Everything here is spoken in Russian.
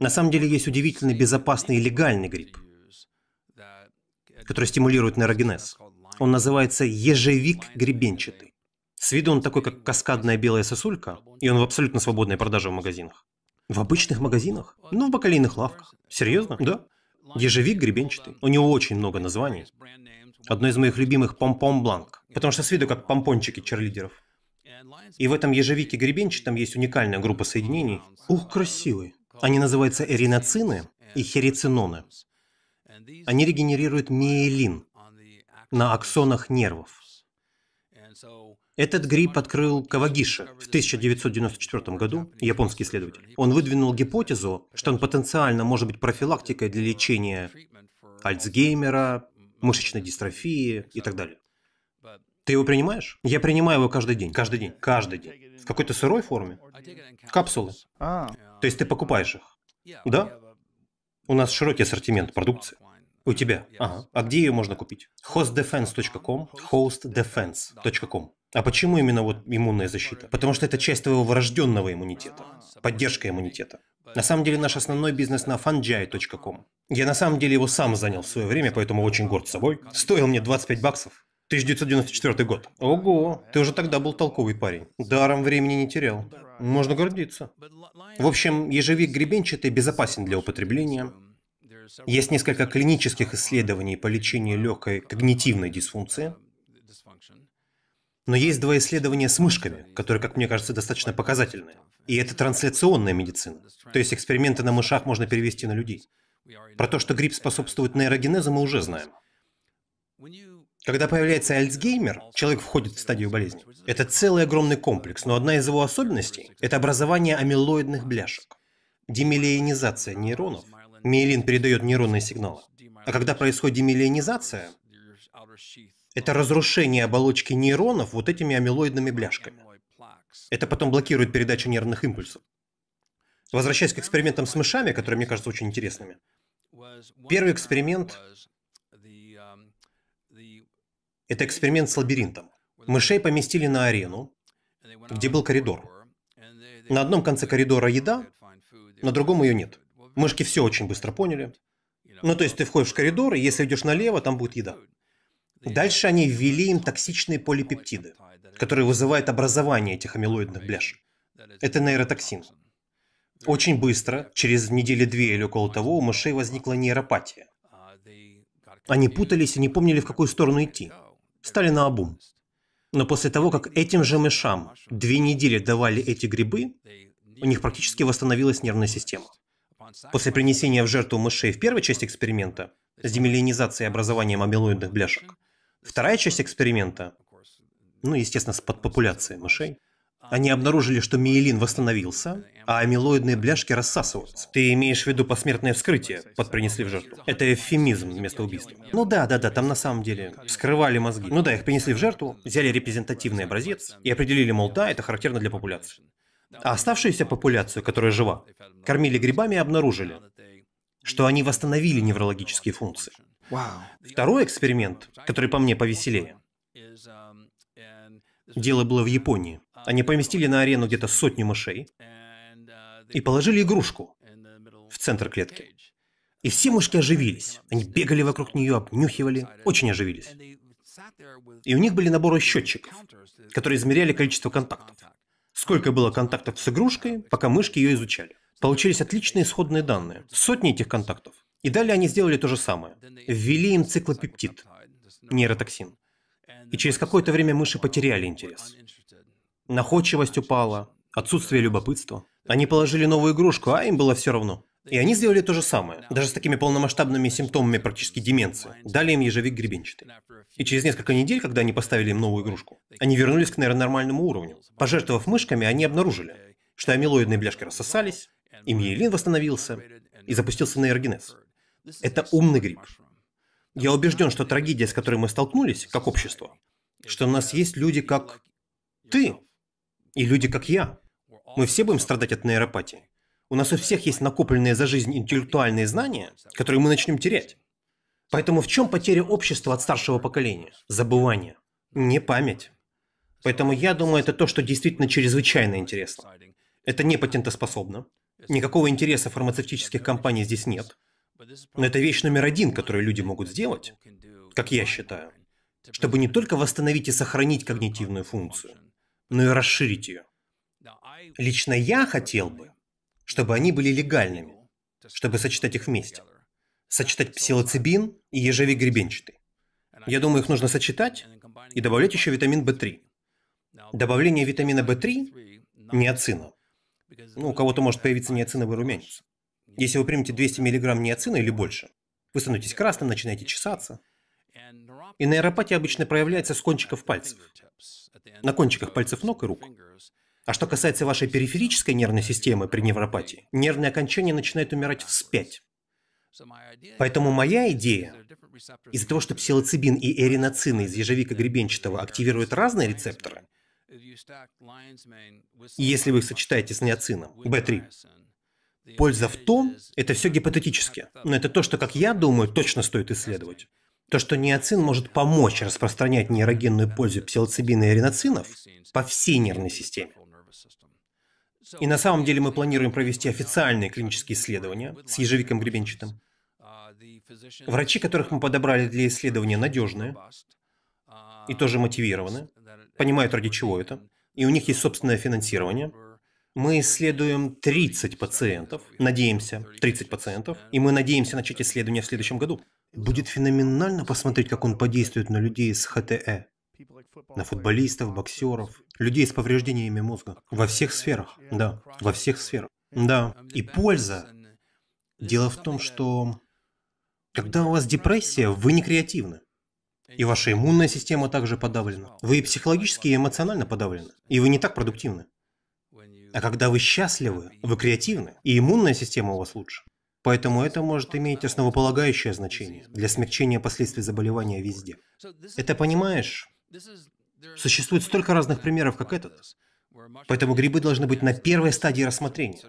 На самом деле есть удивительный безопасный и легальный грипп, который стимулирует нейрогенез. Он называется ежевик гребенчатый. С виду он такой, как каскадная белая сосулька, и он в абсолютно свободной продаже в магазинах. В обычных магазинах? Ну, в бакалейных лавках. Серьезно? Да. Ежевик гребенчатый. У него очень много названий. Одно из моих любимых – помпом бланк, потому что с виду как помпончики черлидеров. И в этом ежевике гребенчатом есть уникальная группа соединений. Ух, красивый. Они называются эриноцины и херициноны. Они регенерируют миелин на аксонах нервов. Этот грипп открыл Кавагиши в 1994 году, японский исследователь. Он выдвинул гипотезу, что он потенциально может быть профилактикой для лечения Альцгеймера, мышечной дистрофии и так далее. Ты его принимаешь? Я принимаю его каждый день. Каждый день. Каждый день. В какой-то сырой форме. Капсулы. А. То есть ты покупаешь их? Да. У нас широкий ассортимент продукции. У тебя? Ага. А где ее можно купить? hostdefense.com, hostdefense.com. А почему именно вот иммунная защита? Потому что это часть твоего врожденного иммунитета, поддержка иммунитета. На самом деле наш основной бизнес на fungi.com. Я на самом деле его сам занял в свое время, поэтому очень горд собой. Стоил мне 25 баксов. 1994 год. Ого, ты уже тогда был толковый парень. Даром времени не терял. Можно гордиться. В общем, ежевик гребенчатый безопасен для употребления. Есть несколько клинических исследований по лечению легкой когнитивной дисфункции. Но есть два исследования с мышками, которые, как мне кажется, достаточно показательные. И это трансляционная медицина. То есть эксперименты на мышах можно перевести на людей. Про то, что грипп способствует нейрогенезу, мы уже знаем. Когда появляется Альцгеймер, человек входит в стадию болезни. Это целый огромный комплекс, но одна из его особенностей – это образование амилоидных бляшек. Демилиенизация нейронов. Миелин передает нейронные сигналы. А когда происходит демилиенизация, это разрушение оболочки нейронов вот этими амилоидными бляшками. Это потом блокирует передачу нервных импульсов. Возвращаясь к экспериментам с мышами, которые мне кажутся очень интересными. Первый эксперимент это эксперимент с лабиринтом. Мышей поместили на арену, где был коридор. На одном конце коридора еда, на другом ее нет. Мышки все очень быстро поняли. Ну, то есть ты входишь в коридор, и если идешь налево, там будет еда. Дальше они ввели им токсичные полипептиды, которые вызывают образование этих амилоидных бляш. Это нейротоксин. Очень быстро, через недели две или около того, у мышей возникла нейропатия. Они путались и не помнили, в какую сторону идти стали на обум. Но после того, как этим же мышам две недели давали эти грибы, у них практически восстановилась нервная система. После принесения в жертву мышей в первой части эксперимента с демилинизацией и образованием амилоидных бляшек, вторая часть эксперимента, ну, естественно, с подпопуляцией мышей, они обнаружили, что миелин восстановился, а амилоидные бляшки рассасываются. Ты имеешь в виду посмертное вскрытие, подпринесли в жертву. Это эвфемизм вместо убийства. Ну да, да, да, там на самом деле вскрывали мозги. Ну да, их принесли в жертву, взяли репрезентативный образец и определили, мол, да, это характерно для популяции. А оставшуюся популяцию, которая жива, кормили грибами и обнаружили, что они восстановили неврологические функции. Вау. Второй эксперимент, который по мне повеселее, Дело было в Японии. Они поместили на арену где-то сотню мышей и положили игрушку в центр клетки. И все мышки оживились. Они бегали вокруг нее, обнюхивали, очень оживились. И у них были наборы счетчиков, которые измеряли количество контактов. Сколько было контактов с игрушкой, пока мышки ее изучали. Получились отличные исходные данные. Сотни этих контактов. И далее они сделали то же самое. Ввели им циклопептид, нейротоксин и через какое-то время мыши потеряли интерес. Находчивость упала, отсутствие любопытства. Они положили новую игрушку, а им было все равно. И они сделали то же самое, даже с такими полномасштабными симптомами практически деменции. Дали им ежевик гребенчатый. И через несколько недель, когда они поставили им новую игрушку, они вернулись к наверное, нормальному уровню. Пожертвовав мышками, они обнаружили, что амилоидные бляшки рассосались, и миелин восстановился, и запустился нейрогенез. Это умный гриб. Я убежден, что трагедия, с которой мы столкнулись, как общество, что у нас есть люди, как ты, и люди, как я. Мы все будем страдать от нейропатии. У нас у всех есть накопленные за жизнь интеллектуальные знания, которые мы начнем терять. Поэтому в чем потеря общества от старшего поколения? Забывание. Не память. Поэтому я думаю, это то, что действительно чрезвычайно интересно. Это не патентоспособно. Никакого интереса фармацевтических компаний здесь нет. Но Это вещь номер один, которую люди могут сделать, как я считаю, чтобы не только восстановить и сохранить когнитивную функцию, но и расширить ее. Лично я хотел бы, чтобы они были легальными, чтобы сочетать их вместе. Сочетать псилоцибин и ежевик гребенчатый. Я думаю, их нужно сочетать и добавлять еще витамин В3. Добавление витамина В3 – неоцина. Ну, у кого-то может появиться неоциновый румянец. Если вы примете 200 мг ниацина или больше, вы становитесь красным, начинаете чесаться. И нейропатия обычно проявляется с кончиков пальцев, на кончиках пальцев ног и рук. А что касается вашей периферической нервной системы при невропатии, нервные окончания начинают умирать вспять. Поэтому моя идея, из-за того, что псилоцибин и эринацины из ежевика гребенчатого активируют разные рецепторы, если вы их сочетаете с неоцином, B3, Польза в том, это все гипотетически, но это то, что, как я думаю, точно стоит исследовать. То, что неоцин может помочь распространять нейрогенную пользу псилоцибина и риноцинов по всей нервной системе. И на самом деле мы планируем провести официальные клинические исследования с ежевиком гребенчатым. Врачи, которых мы подобрали для исследования, надежные и тоже мотивированы, понимают, ради чего это, и у них есть собственное финансирование – мы исследуем 30 пациентов, надеемся, 30 пациентов, и мы надеемся начать исследование в следующем году. Будет феноменально посмотреть, как он подействует на людей с ХТЭ, на футболистов, боксеров, людей с повреждениями мозга. Во всех сферах, да, во всех сферах. Да, и польза. Дело в том, что когда у вас депрессия, вы не креативны. И ваша иммунная система также подавлена. Вы психологически и эмоционально подавлены. И вы не так продуктивны. А когда вы счастливы, вы креативны, и иммунная система у вас лучше. Поэтому это может иметь основополагающее значение для смягчения последствий заболевания везде. Это понимаешь? Существует столько разных примеров, как этот. Поэтому грибы должны быть на первой стадии рассмотрения.